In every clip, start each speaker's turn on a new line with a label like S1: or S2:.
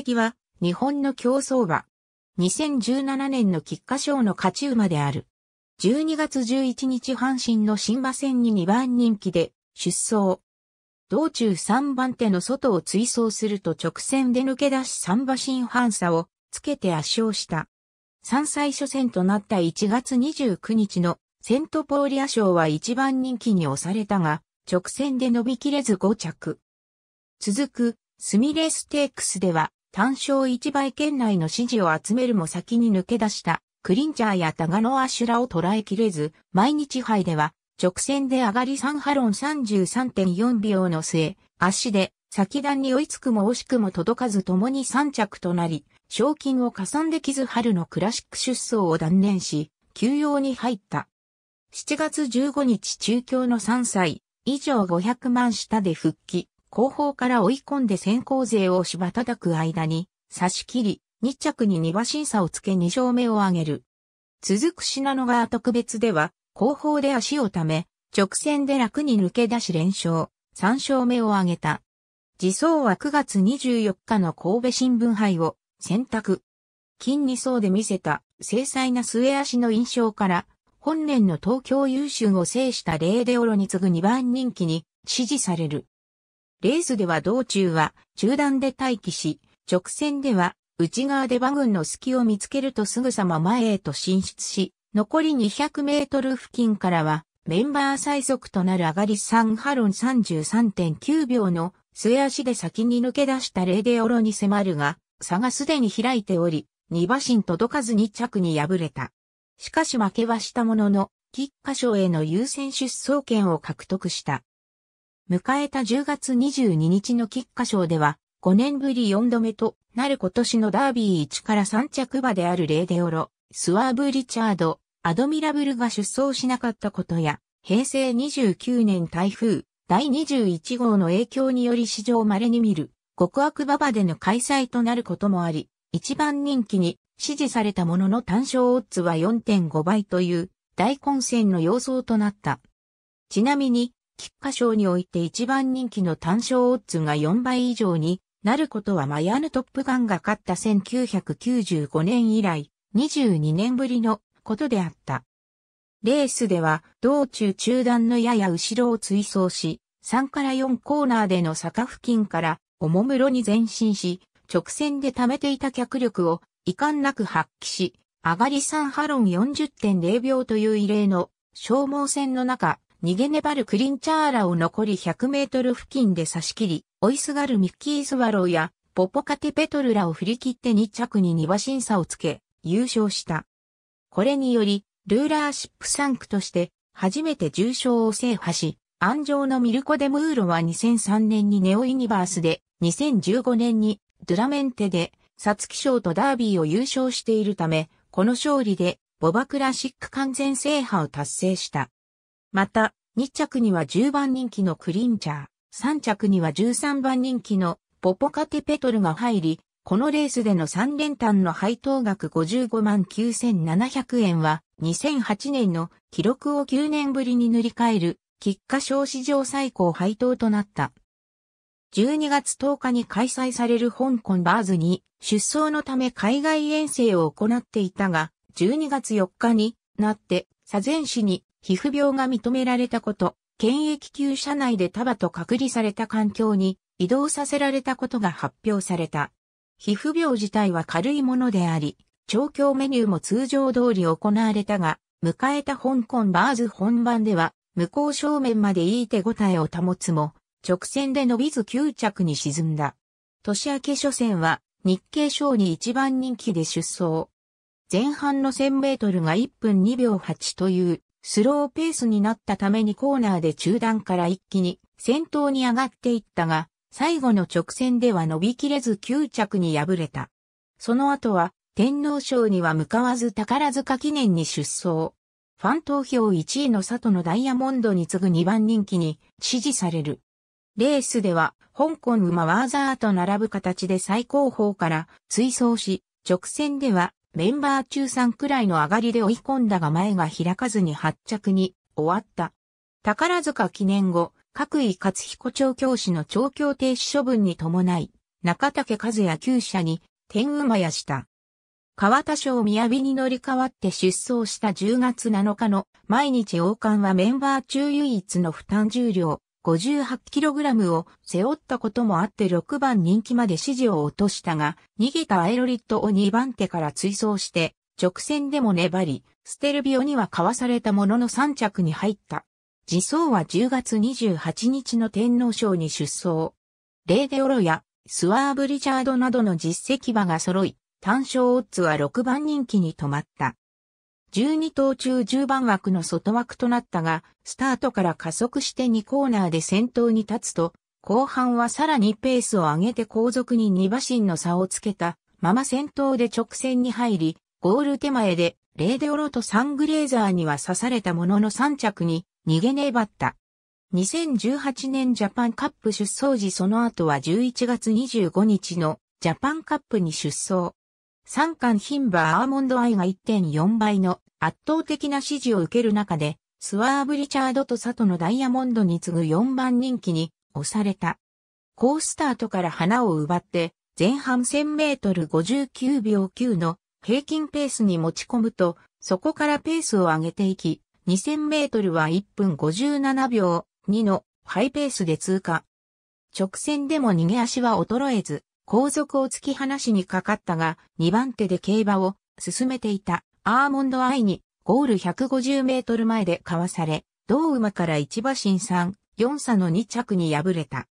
S1: 績は、日本の競走馬。2017年の菊花賞の勝ち馬である。12月11日阪神の新馬戦に2番人気で出走。道中3番手の外を追走すると直線で抜け出し3馬身半差をつけて圧勝した。3歳初戦となった1月29日のセントポーリア賞は1番人気に押されたが、直線で伸びきれず5着。続く、スミレステークスでは、単勝一倍圏内の支持を集めるも先に抜け出した、クリンチャーやタガノアシュラを捉えきれず、毎日杯では、直線で上がり3ハロン33.4秒の末、足で先段に追いつくも惜しくも届かず共に3着となり、賞金を加算できず春のクラシック出走を断念し、休養に入った。7月15日中京の3歳、以上500万下で復帰。後方から追い込んで先行勢を芝叩く間に、差し切り、2着に2審査をつけ2勝目を挙げる。続く品野川特別では、後方で足をため、直線で楽に抜け出し連勝、3勝目を挙げた。自走は9月24日の神戸新聞杯を選択。金2層で見せた精細な末足の印象から、本年の東京優秀を制したレーデオロに次ぐ2番人気に支持される。レースでは道中は中段で待機し、直線では内側で馬群の隙を見つけるとすぐさま前へと進出し、残り200メートル付近からはメンバー最速となる上がりサンハロン33.9秒の末足で先に抜け出したレーデオロに迫るが、差がすでに開いており、2馬身届かず2着に敗れた。しかし負けはしたものの、喫花賞への優先出走権を獲得した。迎えた10月22日の菊花賞では、5年ぶり4度目となる今年のダービー1から3着馬であるレーデオロ、スワーブ・リチャード、アドミラブルが出走しなかったことや、平成29年台風第21号の影響により史上稀に見る極悪馬場での開催となることもあり、一番人気に支持されたものの単勝オッズは4.5倍という大混戦の様相となった。ちなみに菊花賞において一番人気の単勝オッズが4倍以上になることはマヤヌトップガンが勝った1995年以来22年ぶりのことであった。レースでは道中中段のやや後ろを追走し、3から4コーナーでの坂付近からおもむろに前進し、直線で溜めていた脚力を遺憾なく発揮し、上がり3ハロン40.0秒という異例の消耗戦の中、逃げ粘るクリンチャーラを残り100メートル付近で差し切り、追いすがるミッキー・スワローやポポカテペトルラを振り切って2着に2馬審査をつけ、優勝した。これにより、ルーラーシップ3区として初めて重賞を制覇し、安城のミルコ・デ・ムーロは2003年にネオ・ユニバースで、2015年にドゥラメンテで、サツキ賞とダービーを優勝しているため、この勝利で、ボバクラシック完全制覇を達成した。また、2着には10番人気のクリンチャー、3着には13番人気のポポカテペトルが入り、このレースでの3連単の配当額55万9700円は、2008年の記録を9年ぶりに塗り替える、喫下賞史上最高配当となった。12月10日に開催される香港バーズに出走のため海外遠征を行っていたが、12月4日になって、左前市に皮膚病が認められたこと、検疫級車内で束と隔離された環境に移動させられたことが発表された。皮膚病自体は軽いものであり、調教メニューも通常通り行われたが、迎えた香港バーズ本番では、向こう正面までいい手応えを保つも、直線で伸びず9着に沈んだ。年明け初戦は、日経賞に一番人気で出走。前半の1000メートルが1分2秒8というスローペースになったためにコーナーで中段から一気に先頭に上がっていったが、最後の直線では伸びきれず9着に敗れた。その後は天皇賞には向かわず宝塚記念に出走。ファン投票1位の里のダイヤモンドに次ぐ2番人気に支持される。レースでは香港馬ワーザーと並ぶ形で最高峰から追走し、直線ではメンバー中3くらいの上がりで追い込んだが前が開かずに発着に終わった。宝塚記念後、各位勝彦調教師の調教停止処分に伴い、中竹和也厩社に天馬やした。川田省尾に乗り換わって出走した10月7日の毎日王冠はメンバー中唯一の負担重量 58kg を背負ったこともあって6番人気まで支持を落としたが、逃げたアイロリットを2番手から追走して、直線でも粘り、ステルビオにはかわされたものの3着に入った。自走は10月28日の天皇賞に出走。レーデオロやスワーブ・リチャードなどの実績馬が揃い、単勝オッズは6番人気に止まった。12頭中10番枠の外枠となったが、スタートから加速して2コーナーで先頭に立つと、後半はさらにペースを上げて後続に2馬身の差をつけた、まま先頭で直線に入り、ゴール手前で、レーデオロとサングレーザーには刺されたものの3着に逃げ粘った。2018年ジャパンカップ出走時その後は11月25日のジャパンカップに出走。三冠バ馬アーモンドアイが1.4倍の圧倒的な支持を受ける中で、スワーブ・リチャードと佐藤のダイヤモンドに次ぐ4番人気に押された。ースタートから花を奪って、前半1000メートル59秒9の平均ペースに持ち込むと、そこからペースを上げていき、2000メートルは1分57秒2のハイペースで通過。直線でも逃げ足は衰えず、後続を突き放しにかかったが、2番手で競馬を進めていた。アーモンドアイにゴール150メートル前でかわされ、同馬から1馬身3、4差の2着に敗れた。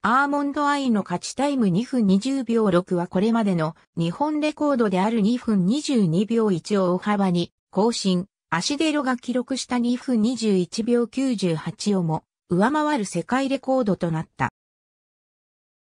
S1: アーモンドアイの勝ちタイム2分20秒6はこれまでの日本レコードである2分22秒1を大幅に更新、アシデロが記録した2分21秒98をも上回る世界レコードとなった。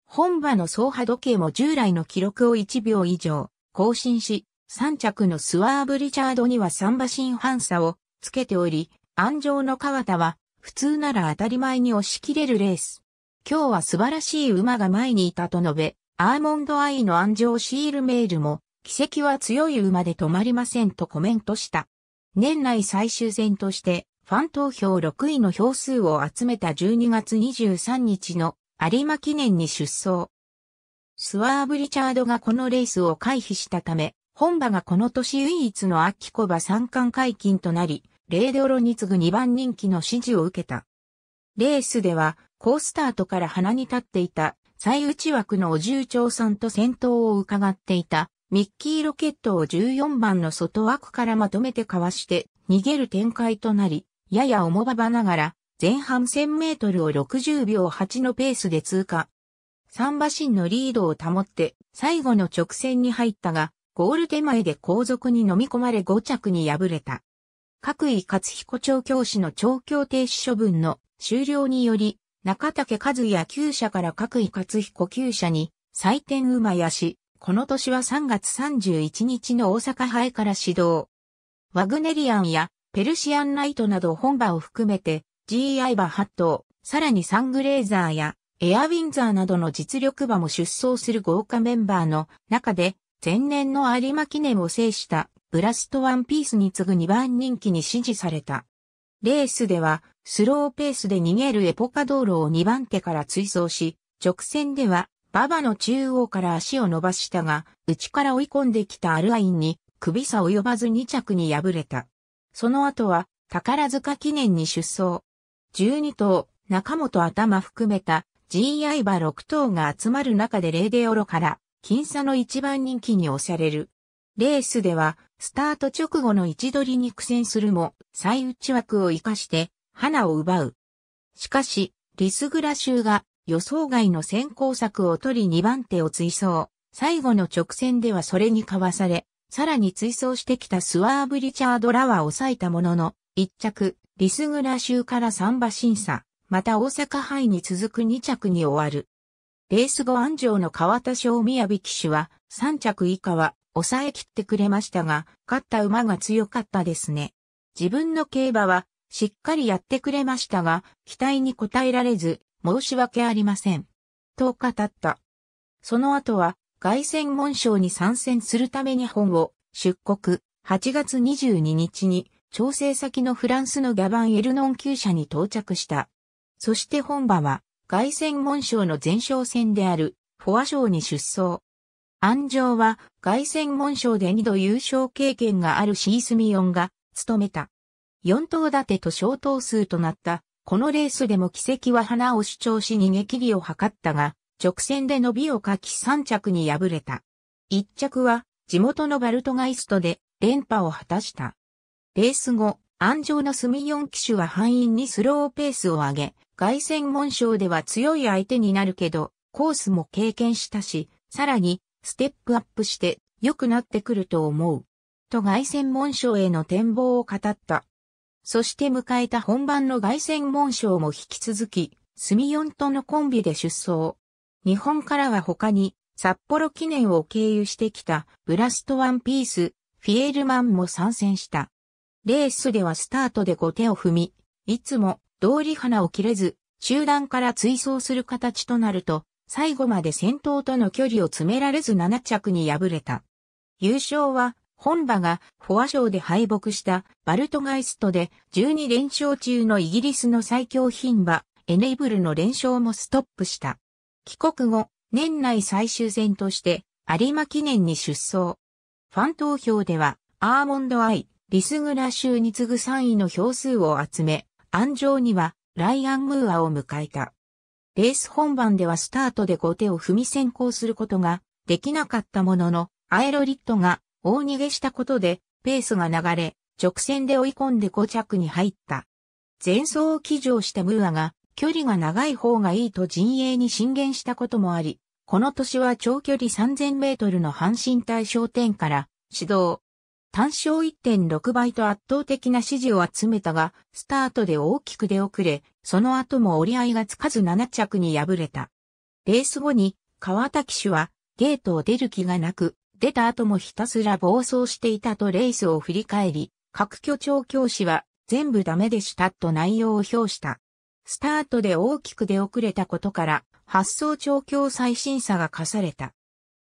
S1: 本場の走破時計も従来の記録を1秒以上更新し、3着のスワーブ・リチャードには3馬身反差をつけており、安城の川田は普通なら当たり前に押し切れるレース。今日は素晴らしい馬が前にいたと述べ、アーモンドアイの安城シールメールも、奇跡は強い馬で止まりませんとコメントした。年内最終戦として、ファン投票6位の票数を集めた12月23日の有馬記念に出走。スワーブ・リチャードがこのレースを回避したため、本場がこの年唯一の秋子馬三冠解禁となり、レーデオロに次ぐ2番人気の支持を受けた。レースでは、ースタートから鼻に立っていた、最内枠のお重長さんと先頭を伺っていた、ミッキーロケットを14番の外枠からまとめてかわして逃げる展開となり、やや重ばばながら前半1000メートルを60秒8のペースで通過。三馬身のリードを保って最後の直線に入ったが、ゴール手前で後続に飲み込まれ5着に敗れた。各位勝彦調教師の調教停止処分の終了により、中竹和也9社から各位勝彦9社に、採点馬やし、この年は3月31日の大阪杯から始動。ワグネリアンやペルシアンナイトなど本場を含めて GI 馬8頭、さらにサングレーザーやエアウィンザーなどの実力馬も出走する豪華メンバーの中で前年の有馬記念を制したブラストワンピースに次ぐ2番人気に支持された。レースではスローペースで逃げるエポカ道路を2番手から追走し、直線では馬場の中央から足を伸ばしたが、内から追い込んできたアルアインに首差及ばず2着に敗れた。その後は宝塚記念に出走。12頭、中本頭含めた GI 馬6頭が集まる中でレデでオロから僅差の一番人気に押される。レースでは、スタート直後の位置取りに苦戦するも、最内枠を活かして、花を奪う。しかし、リスグラ州が予想外の先行策を取り2番手を追走。最後の直線ではそれにかわされ、さらに追走してきたスワーブ・リチャード・ラは抑えたものの、1着、リスグラ州から3馬審査、また大阪杯に続く2着に終わる。レース後安城の川田翔宮城騎手は3着以下は抑え切ってくれましたが、勝った馬が強かったですね。自分の競馬はしっかりやってくれましたが、期待に応えられず申し訳ありません。と語った。その後は凱旋門賞に参戦するため日本を出国、8月22日に調整先のフランスのギャバン・エルノン級舎に到着した。そして本場は凱旋門賞の前哨戦である、フォア賞に出走。安城は、凱旋門賞で2度優勝経験があるシースミオンが、務めた。4頭立てと小頭数となった、このレースでも奇跡は花を主張し逃げ切りを図ったが、直線で伸びをかき3着に敗れた。1着は、地元のバルトガイストで、連覇を果たした。レース後、安城のスミ4機種は範囲にスローペースを上げ、外戦門賞では強い相手になるけど、コースも経験したし、さらに、ステップアップして良くなってくると思う。と外戦門賞への展望を語った。そして迎えた本番の外戦門賞も引き続き、スミヨンとのコンビで出走。日本からは他に、札幌記念を経由してきたブラストワンピース、フィエルマンも参戦した。レースではスタートで後手を踏み、いつも通り花を切れず、集団から追走する形となると、最後まで先頭との距離を詰められず7着に敗れた。優勝は、本場がフォア賞で敗北したバルトガイストで12連勝中のイギリスの最強品馬エネイブルの連勝もストップした。帰国後、年内最終戦として有馬記念に出走。ファン投票ではアーモンドアイ、リスグラ州に次ぐ3位の票数を集め、安城にはライアン・ムーアを迎えた。レース本番ではスタートで後手を踏み先行することができなかったものの、アエロリットが大逃げしたことでペースが流れ、直線で追い込んで5着に入った。前走を騎乗したムーアが距離が長い方がいいと陣営に進言したこともあり、この年は長距離3000メートルの阪神対象点から指導、単勝1.6倍と圧倒的な支持を集めたが、スタートで大きく出遅れ、その後も折り合いがつかず7着に敗れた。レース後に、川田騎手は、ゲートを出る気がなく、出た後もひたすら暴走していたとレースを振り返り、各居調教師は、全部ダメでしたと内容を表した。スタートで大きく出遅れたことから、発送調教再審査が課された。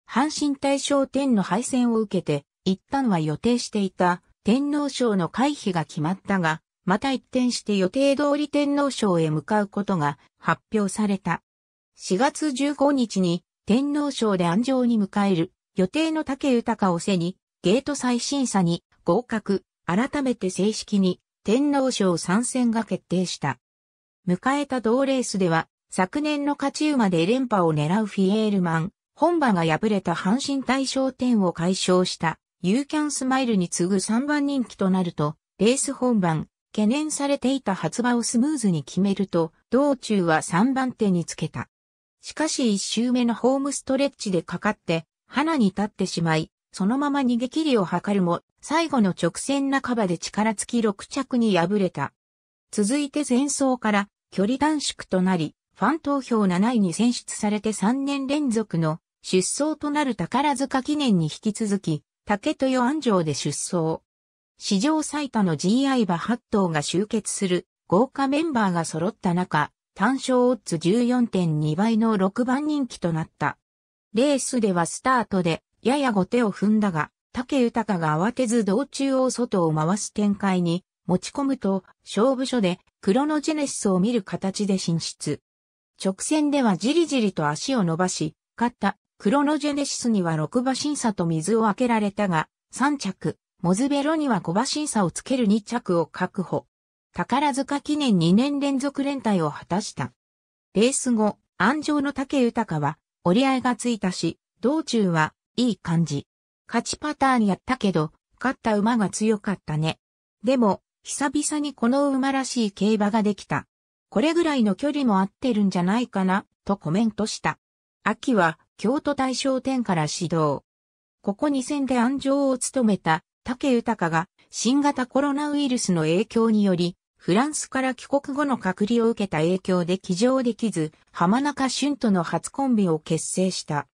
S1: 阪神大賞典の敗戦を受けて、一旦は予定していた天皇賞の回避が決まったが、また一転して予定通り天皇賞へ向かうことが発表された。4月15日に天皇賞で安城に迎える予定の竹豊を背にゲート再審査に合格、改めて正式に天皇賞参戦が決定した。迎えた同レースでは昨年の勝ち馬で連覇を狙うフィエールマン、本馬が敗れた阪神大賞典を解消した。ユーキャンスマイルに次ぐ3番人気となると、レース本番、懸念されていた発馬をスムーズに決めると、道中は3番手につけた。しかし1周目のホームストレッチでかかって、花に立ってしまい、そのまま逃げ切りを図るも、最後の直線半ばで力尽き6着に敗れた。続いて前走から距離短縮となり、ファン投票7位に選出されて3年連続の出走となる宝塚記念に引き続き、竹豊安城で出走。史上最多の GI 馬8頭が集結する豪華メンバーが揃った中、単勝オッズ14.2倍の6番人気となった。レースではスタートでやや後手を踏んだが、竹豊が慌てず道中を外を回す展開に持ち込むと勝負所でクロノジェネシスを見る形で進出。直線ではじりじりと足を伸ばし、勝ったクロノジェネシスには6馬審査と水を開けられたが、3着、モズベロには5馬審査をつける2着を確保。宝塚記念2年連続連帯を果たした。レース後、安城の竹豊は折り合いがついたし、道中はいい感じ。勝ちパターンやったけど、勝った馬が強かったね。でも、久々にこの馬らしい競馬ができた。これぐらいの距離も合ってるんじゃないかな、とコメントした。秋は、京都大商店から始動。ここ2戦で安城を務めた竹豊が新型コロナウイルスの影響により、フランスから帰国後の隔離を受けた影響で騎乗できず、浜中俊との初コンビを結成した。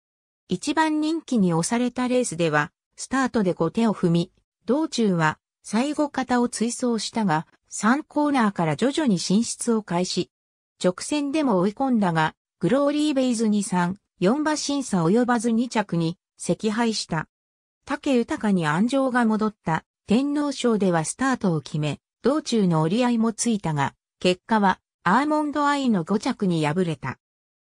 S1: 一番人気に押されたレースでは、スタートで5手を踏み、道中は最後方を追走したが、3コーナーから徐々に進出を開始。直線でも追い込んだが、グローリーベイズに3、4馬審査及ばず2着に惜敗した。竹豊に安城が戻った天皇賞ではスタートを決め、道中の折り合いもついたが、結果はアーモンドアイの5着に敗れた。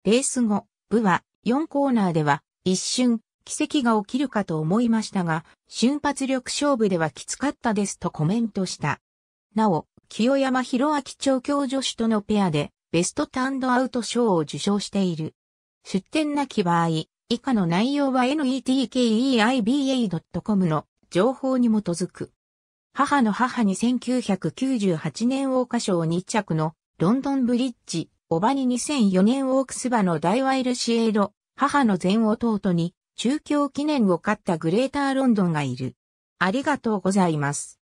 S1: レース後、部は4コーナーでは一瞬奇跡が起きるかと思いましたが、瞬発力勝負ではきつかったですとコメントした。なお、清山博明調教助手とのペアでベストターンドアウト賞を受賞している。出展なき場合、以下の内容は netkeiba.com の情報に基づく。母の母に1998年桜花賞2着のロンドンブリッジ、おばに2004年オークスバのダイワイルシエード、母の前弟に中京記念を勝ったグレーターロンドンがいる。ありがとうございます。